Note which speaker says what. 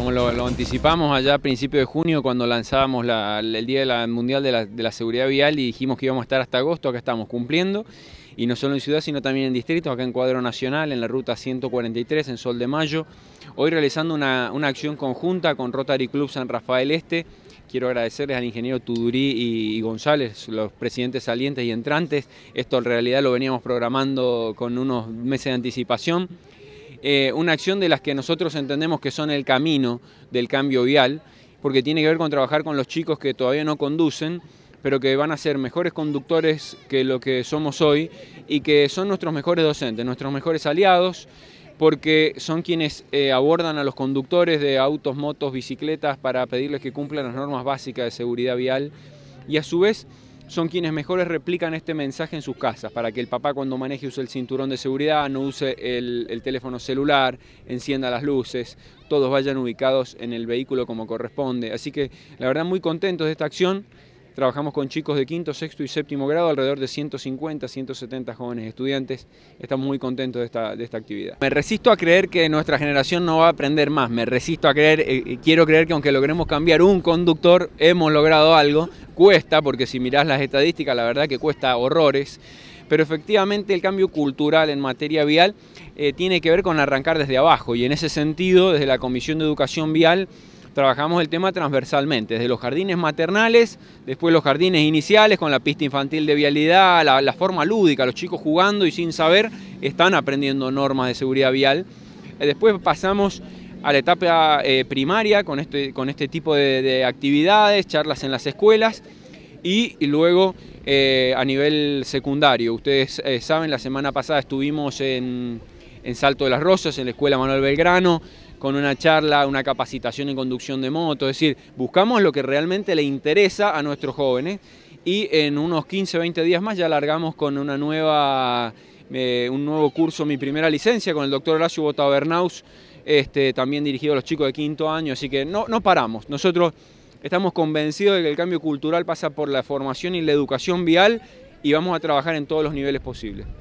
Speaker 1: Como lo, anticipamos allá a principios de junio cuando lanzábamos el Día de Mundial de la, Seguridad Vial y dijimos que íbamos a estar hasta agosto, acá estamos cumpliendo, y no solo en ciudad sino también en distritos, acá en Cuadro Nacional, en la Ruta 143, en Sol de Mayo, hoy realizando una, una acción conjunta con Rotary Club San Rafael Este, Quiero agradecerles al ingeniero Tudurí y, González, los presidentes salientes y entrantes. Esto en realidad lo veníamos programando con unos meses de anticipación. Eh, una acción de las que nosotros entendemos que son el camino del cambio vial, porque tiene que ver con trabajar con los chicos que todavía no conducen, pero que van a ser mejores conductores que lo que somos hoy y que son nuestros mejores docentes, nuestros mejores aliados, porque son quienes eh, abordan a los conductores de autos, motos, bicicletas para pedirles que cumplan las normas básicas de seguridad vial y a su vez son quienes mejores replican este mensaje en sus casas, para que el papá cuando maneje use el cinturón de seguridad, no use el, teléfono celular, encienda las luces, todos vayan ubicados en el vehículo como corresponde. Así que la verdad muy contentos de esta acción. Trabajamos con chicos de quinto, sexto y séptimo grado, alrededor de 150, 170 jóvenes estudiantes. Estamos muy contentos de esta, actividad. Me resisto a creer que nuestra generación no va a aprender más. Me resisto a creer, eh, quiero creer que aunque logremos cambiar un conductor, hemos logrado algo. Cuesta, porque si mirás las estadísticas, la verdad que cuesta horrores pero efectivamente el cambio cultural en materia vial eh, tiene que ver con arrancar desde abajo y en ese sentido desde la Comisión de Educación Vial trabajamos el tema transversalmente, desde los jardines maternales, después los jardines iniciales con la pista infantil de vialidad, la, forma lúdica, los chicos jugando y sin saber están aprendiendo normas de seguridad vial. Eh, después pasamos a la etapa eh, primaria con este, con este tipo de, actividades, charlas en las escuelas y, luego eh, a nivel secundario. Ustedes saben, la semana pasada estuvimos en, en Salto de las Rosas, en la Escuela Manuel Belgrano, con una charla, una capacitación en conducción de moto, es decir, buscamos lo que realmente le interesa a nuestros jóvenes y en unos 15, 20 días más ya largamos con una nueva, eh, un nuevo curso, mi primera licencia con el doctor Horacio Botabernaus, este, también dirigido a los chicos de quinto año, así que no, no paramos, nosotros estamos convencidos de que el cambio cultural pasa por la formación y la educación vial y vamos a trabajar en todos los niveles posibles.